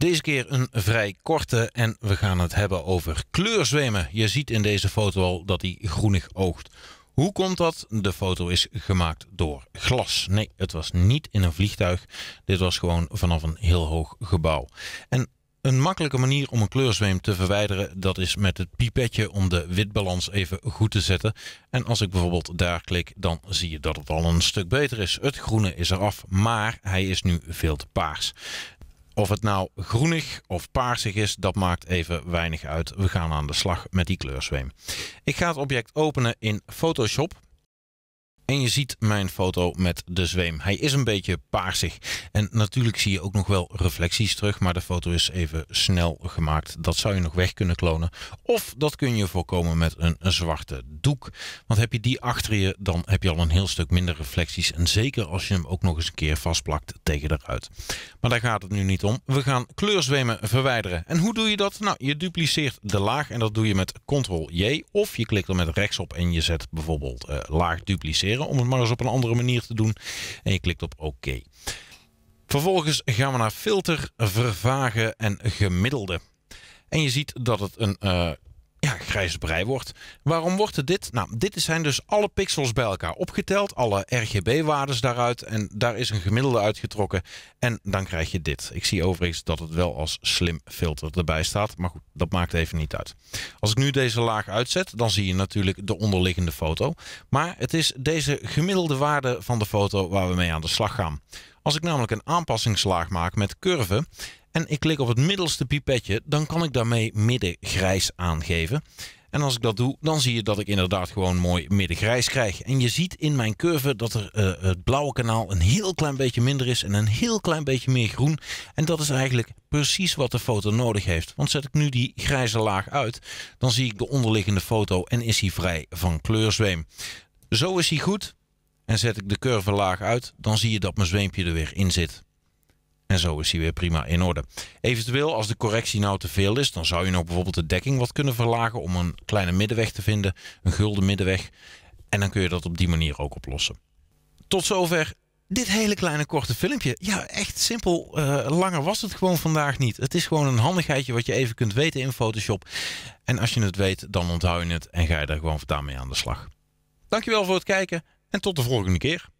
Deze keer een vrij korte en we gaan het hebben over kleurzwemmen. Je ziet in deze foto al dat hij groenig oogt. Hoe komt dat? De foto is gemaakt door glas. Nee, het was niet in een vliegtuig. Dit was gewoon vanaf een heel hoog gebouw. En een makkelijke manier om een kleurzweem te verwijderen, dat is met het pipetje om de witbalans even goed te zetten. En als ik bijvoorbeeld daar klik, dan zie je dat het al een stuk beter is. Het groene is eraf, maar hij is nu veel te paars. Of het nou groenig of paarsig is, dat maakt even weinig uit. We gaan aan de slag met die kleurzweem. Ik ga het object openen in Photoshop. En je ziet mijn foto met de zweem. Hij is een beetje paarsig. En natuurlijk zie je ook nog wel reflecties terug, maar de foto is even snel gemaakt. Dat zou je nog weg kunnen klonen. Of dat kun je voorkomen met een, zwarte doek. Want heb je die achter je, dan heb je al een heel stuk minder reflecties. En zeker als je hem ook nog eens een keer vastplakt tegen eruit. Maar daar gaat het nu niet om. We gaan kleurzwemen verwijderen. En hoe doe je dat? Nou, je dupliceert de laag en dat doe je met Ctrl-J. Of je klikt er met rechts op en je zet bijvoorbeeld eh, laag dupliceren om het maar eens op een andere manier te doen. En je klikt op oké. OK. Vervolgens gaan we naar filter, vervagen en gemiddelde. En je ziet dat het een eh, ja, grijs brei wordt. Waarom wordt het dit? Nou, dit zijn dus alle pixels bij elkaar opgeteld, alle rgb waarden daaruit en daar is een gemiddelde uitgetrokken en dan krijg je dit. Ik zie overigens dat het wel als slim filter erbij staat, maar goed, dat maakt even niet uit. Als ik nu deze laag uitzet, dan zie je natuurlijk de onderliggende foto, maar het is deze gemiddelde waarde van de foto waar we mee aan de slag gaan. Als ik namelijk een aanpassingslaag maak met curve, en ik klik op het middelste pipetje, dan kan ik daarmee midden grijs aangeven. En als ik dat doe, dan zie je dat ik inderdaad gewoon mooi middengrijs krijg. En je ziet in mijn curve dat er eh, het blauwe kanaal een heel klein beetje minder is en een heel klein beetje meer groen. En dat is eigenlijk precies wat de foto nodig heeft. Want zet ik nu die grijze laag uit, dan zie ik de onderliggende foto en is hij vrij van kleurzweem. Zo is hij goed. En zet ik de curve laag uit, dan zie je dat mijn zweempje er weer in zit. En zo is hij weer prima in orde. Eventueel, als de correctie nou te veel is, dan zou je nog bijvoorbeeld de dekking wat kunnen verlagen om een kleine middenweg te vinden, een gulden middenweg. En dan kun je dat op die manier ook oplossen. Tot zover dit hele kleine korte filmpje. Ja, echt simpel. Eh, langer was het gewoon vandaag niet. Het is gewoon een handigheidje wat je even kunt weten in Photoshop. En als je het weet, dan onthoud je het en ga je daar gewoon vandaan mee aan de slag. Dankjewel voor het kijken en tot de volgende keer.